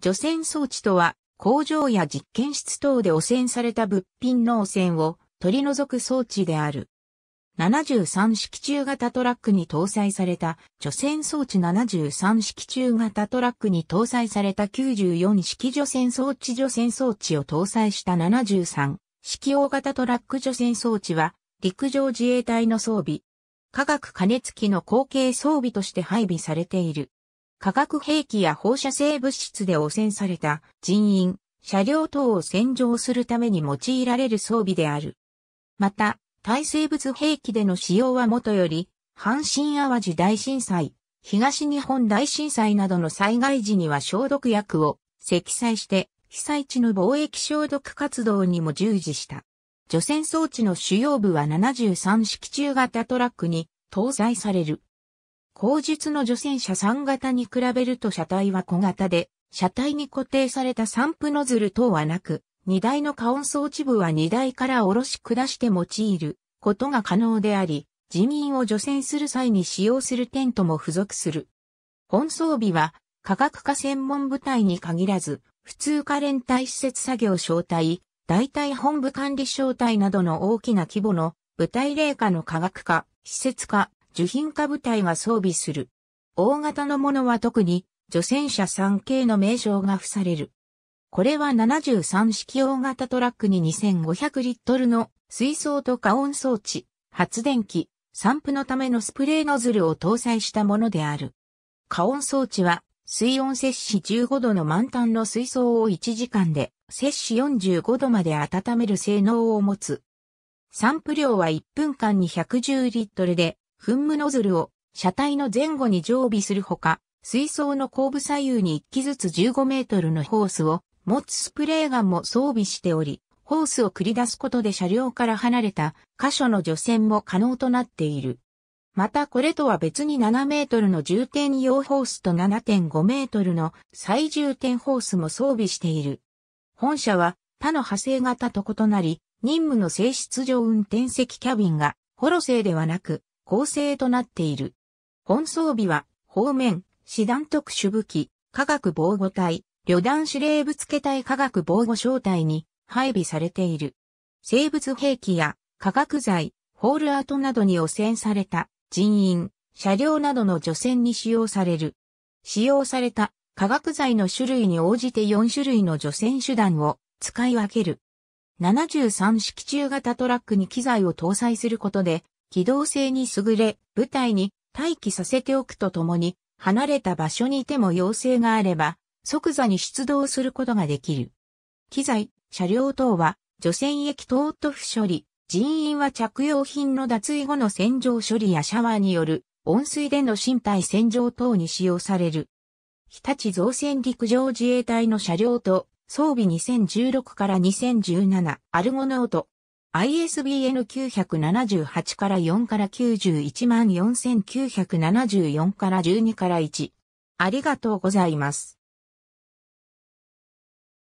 除染装置とは、工場や実験室等で汚染された物品の汚染を取り除く装置である。73式中型トラックに搭載された除染装置73式中型トラックに搭載された94式除染装置除染装置を搭載した73式大型トラック除染装置は陸上自衛隊の装備、化学加熱器の後継装備として配備されている。化学兵器や放射性物質で汚染された人員、車両等を洗浄するために用いられる装備である。また、耐性物兵器での使用はもとより、阪神淡路大震災、東日本大震災などの災害時には消毒薬を積載して、被災地の防疫消毒活動にも従事した。除染装置の主要部は73式中型トラックに搭載される。後述の除染車3型に比べると車体は小型で、車体に固定された散布ノズル等はなく、荷台の加温装置部は荷台から下ろし下して用いることが可能であり、人民を除染する際に使用するテントも付属する。本装備は、科学科専門部隊に限らず、普通科連隊施設作業小隊、大隊本部管理小隊などの大きな規模の部隊霊下の科学科、施設科、受品化部隊が装備する。大型のものは特に除染車3 k の名称が付される。これは73式大型トラックに2500リットルの水槽と加温装置、発電機、散布のためのスプレーノズルを搭載したものである。加温装置は水温摂氏15度の満タンの水槽を1時間で摂氏45度まで温める性能を持つ。散布量は1分間に110リットルで噴霧ノズルを車体の前後に常備するほか、水槽の後部左右に1機ずつ15メートルのホースを持つスプレーガンも装備しており、ホースを繰り出すことで車両から離れた箇所の除染も可能となっている。またこれとは別に7メートルの重点用ホースと7.5メートルの最重点ホースも装備している。本社は他の派生型と異なり、任務の性質上運転席キャビンがホロ製ではなく構成となっている。本装備は、方面、師団特殊武器、科学防護隊、旅団司令部付隊科学防護小隊に配備されている。生物兵器や化学剤、ホールアートなどに汚染された人員、車両などの除染に使用される。使用された化学剤の種類に応じて4種類の除染手段を使い分ける。73式中型トラックに機材を搭載することで機動性に優れ、部隊に待機させておくとともに、離れた場所にいても要請があれば、即座に出動することができる。機材、車両等は、除染液等と不処理、人員は着用品の脱衣後の洗浄処理やシャワーによる温水での身体洗浄等に使用される。日立造船陸上自衛隊の車両と装備2016から2017アルゴノート ISBN 978から4から914974から12から1。ありがとうございます。